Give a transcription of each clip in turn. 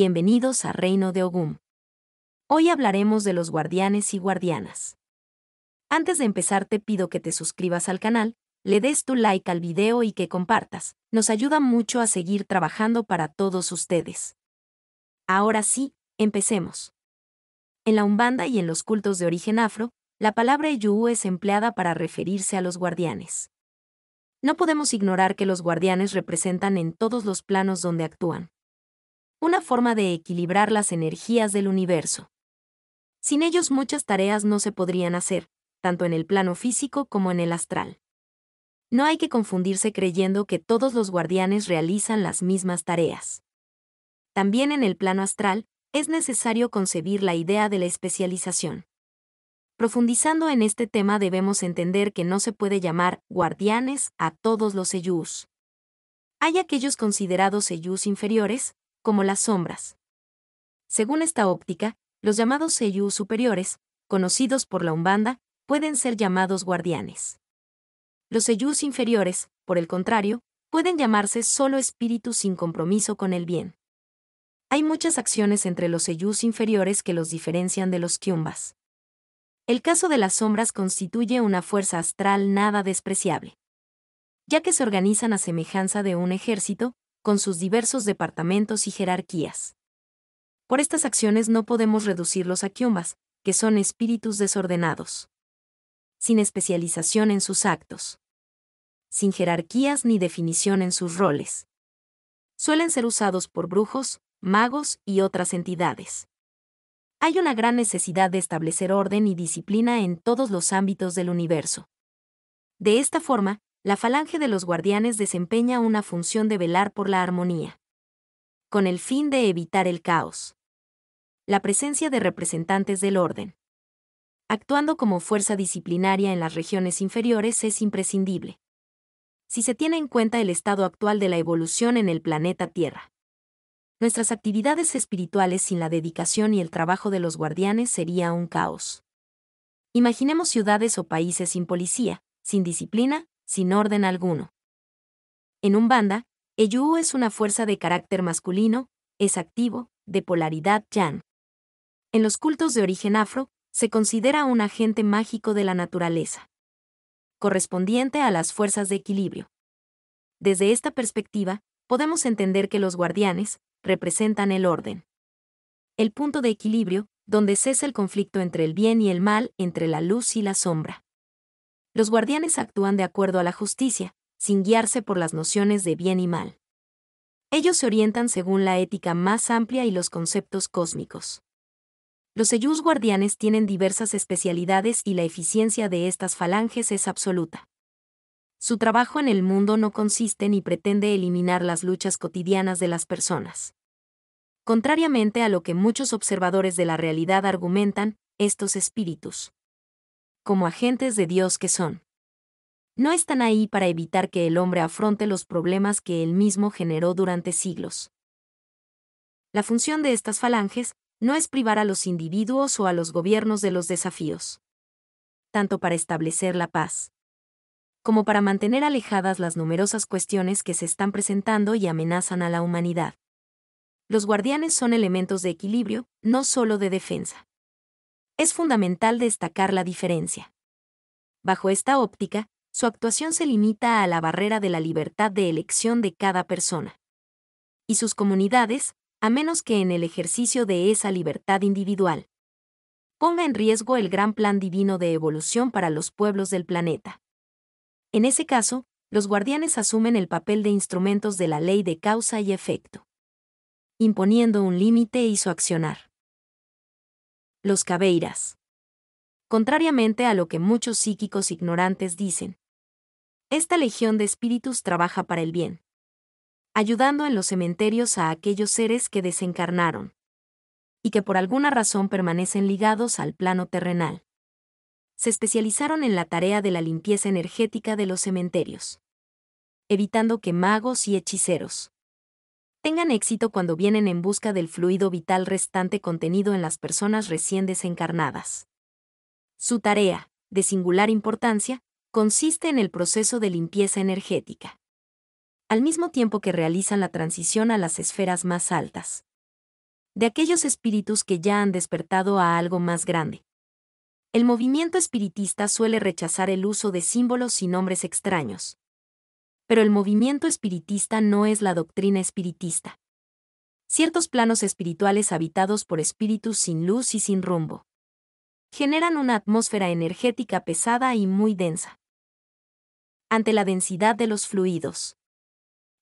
Bienvenidos a Reino de Ogum. Hoy hablaremos de los guardianes y guardianas. Antes de empezar te pido que te suscribas al canal, le des tu like al video y que compartas, nos ayuda mucho a seguir trabajando para todos ustedes. Ahora sí, empecemos. En la Umbanda y en los cultos de origen afro, la palabra yu es empleada para referirse a los guardianes. No podemos ignorar que los guardianes representan en todos los planos donde actúan, una forma de equilibrar las energías del universo. Sin ellos muchas tareas no se podrían hacer, tanto en el plano físico como en el astral. No hay que confundirse creyendo que todos los guardianes realizan las mismas tareas. También en el plano astral, es necesario concebir la idea de la especialización. Profundizando en este tema debemos entender que no se puede llamar guardianes a todos los Eyus. Hay aquellos considerados Eyus inferiores, como las sombras. Según esta óptica, los llamados Seiyuu superiores, conocidos por la Umbanda, pueden ser llamados guardianes. Los Seiyus inferiores, por el contrario, pueden llamarse solo espíritus sin compromiso con el bien. Hay muchas acciones entre los Seiyus inferiores que los diferencian de los Kyumbas. El caso de las sombras constituye una fuerza astral nada despreciable. Ya que se organizan a semejanza de un ejército, con sus diversos departamentos y jerarquías. Por estas acciones no podemos reducirlos a kiomas, que son espíritus desordenados. Sin especialización en sus actos. Sin jerarquías ni definición en sus roles. Suelen ser usados por brujos, magos y otras entidades. Hay una gran necesidad de establecer orden y disciplina en todos los ámbitos del universo. De esta forma, la falange de los guardianes desempeña una función de velar por la armonía, con el fin de evitar el caos. La presencia de representantes del orden, actuando como fuerza disciplinaria en las regiones inferiores, es imprescindible. Si se tiene en cuenta el estado actual de la evolución en el planeta Tierra, nuestras actividades espirituales sin la dedicación y el trabajo de los guardianes sería un caos. Imaginemos ciudades o países sin policía, sin disciplina, sin orden alguno. En un banda, Eyu es una fuerza de carácter masculino, es activo, de polaridad yang. En los cultos de origen afro, se considera un agente mágico de la naturaleza, correspondiente a las fuerzas de equilibrio. Desde esta perspectiva, podemos entender que los guardianes representan el orden. El punto de equilibrio, donde cesa el conflicto entre el bien y el mal, entre la luz y la sombra los guardianes actúan de acuerdo a la justicia, sin guiarse por las nociones de bien y mal. Ellos se orientan según la ética más amplia y los conceptos cósmicos. Los Eyus guardianes tienen diversas especialidades y la eficiencia de estas falanges es absoluta. Su trabajo en el mundo no consiste ni pretende eliminar las luchas cotidianas de las personas. Contrariamente a lo que muchos observadores de la realidad argumentan, estos espíritus como agentes de Dios que son. No están ahí para evitar que el hombre afronte los problemas que él mismo generó durante siglos. La función de estas falanges no es privar a los individuos o a los gobiernos de los desafíos, tanto para establecer la paz, como para mantener alejadas las numerosas cuestiones que se están presentando y amenazan a la humanidad. Los guardianes son elementos de equilibrio, no solo de defensa es fundamental destacar la diferencia. Bajo esta óptica, su actuación se limita a la barrera de la libertad de elección de cada persona. Y sus comunidades, a menos que en el ejercicio de esa libertad individual, ponga en riesgo el gran plan divino de evolución para los pueblos del planeta. En ese caso, los guardianes asumen el papel de instrumentos de la ley de causa y efecto, imponiendo un límite y su accionar los cabeiras. Contrariamente a lo que muchos psíquicos ignorantes dicen, esta legión de espíritus trabaja para el bien, ayudando en los cementerios a aquellos seres que desencarnaron y que por alguna razón permanecen ligados al plano terrenal. Se especializaron en la tarea de la limpieza energética de los cementerios, evitando que magos y hechiceros tengan éxito cuando vienen en busca del fluido vital restante contenido en las personas recién desencarnadas. Su tarea, de singular importancia, consiste en el proceso de limpieza energética. Al mismo tiempo que realizan la transición a las esferas más altas. De aquellos espíritus que ya han despertado a algo más grande. El movimiento espiritista suele rechazar el uso de símbolos y nombres extraños, pero el movimiento espiritista no es la doctrina espiritista. Ciertos planos espirituales habitados por espíritus sin luz y sin rumbo. Generan una atmósfera energética pesada y muy densa. Ante la densidad de los fluidos.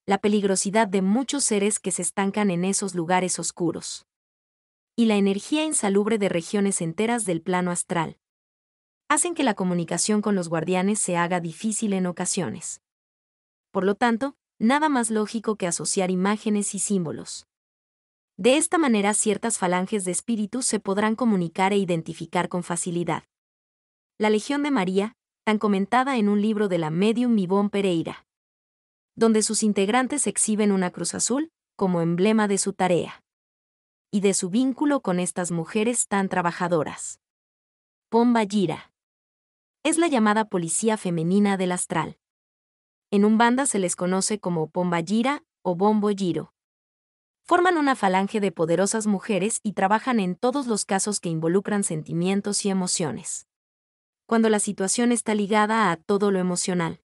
La peligrosidad de muchos seres que se estancan en esos lugares oscuros. Y la energía insalubre de regiones enteras del plano astral hacen que la comunicación con los guardianes se haga difícil en ocasiones. Por lo tanto, nada más lógico que asociar imágenes y símbolos. De esta manera ciertas falanges de espíritus se podrán comunicar e identificar con facilidad. La Legión de María, tan comentada en un libro de la medium Mibón Pereira, donde sus integrantes exhiben una cruz azul como emblema de su tarea y de su vínculo con estas mujeres tan trabajadoras. Pomba Gira. Es la llamada policía femenina del astral. En un banda se les conoce como pomba gira o bombo giro. Forman una falange de poderosas mujeres y trabajan en todos los casos que involucran sentimientos y emociones. Cuando la situación está ligada a todo lo emocional.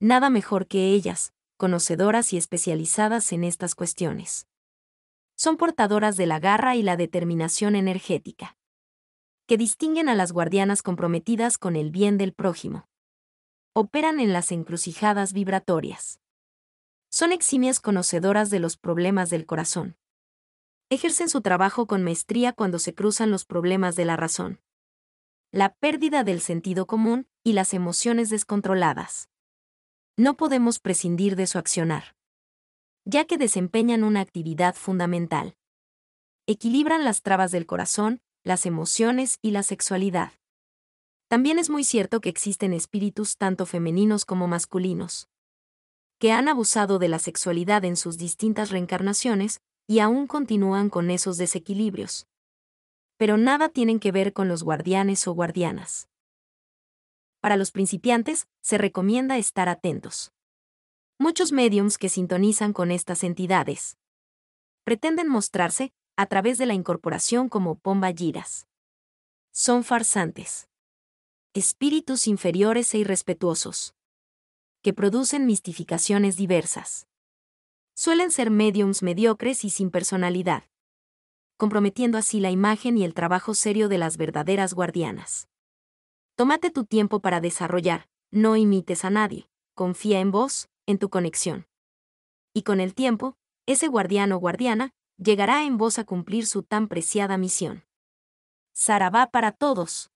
Nada mejor que ellas, conocedoras y especializadas en estas cuestiones. Son portadoras de la garra y la determinación energética, que distinguen a las guardianas comprometidas con el bien del prójimo operan en las encrucijadas vibratorias. Son eximias conocedoras de los problemas del corazón. Ejercen su trabajo con maestría cuando se cruzan los problemas de la razón, la pérdida del sentido común y las emociones descontroladas. No podemos prescindir de su accionar, ya que desempeñan una actividad fundamental. Equilibran las trabas del corazón, las emociones y la sexualidad. También es muy cierto que existen espíritus tanto femeninos como masculinos, que han abusado de la sexualidad en sus distintas reencarnaciones y aún continúan con esos desequilibrios. Pero nada tienen que ver con los guardianes o guardianas. Para los principiantes, se recomienda estar atentos. Muchos mediums que sintonizan con estas entidades pretenden mostrarse, a través de la incorporación como pomba giras. Son farsantes espíritus inferiores e irrespetuosos, que producen mistificaciones diversas. Suelen ser mediums mediocres y sin personalidad, comprometiendo así la imagen y el trabajo serio de las verdaderas guardianas. Tómate tu tiempo para desarrollar, no imites a nadie, confía en vos, en tu conexión. Y con el tiempo, ese guardián o guardiana llegará en vos a cumplir su tan preciada misión. Sarabá para todos.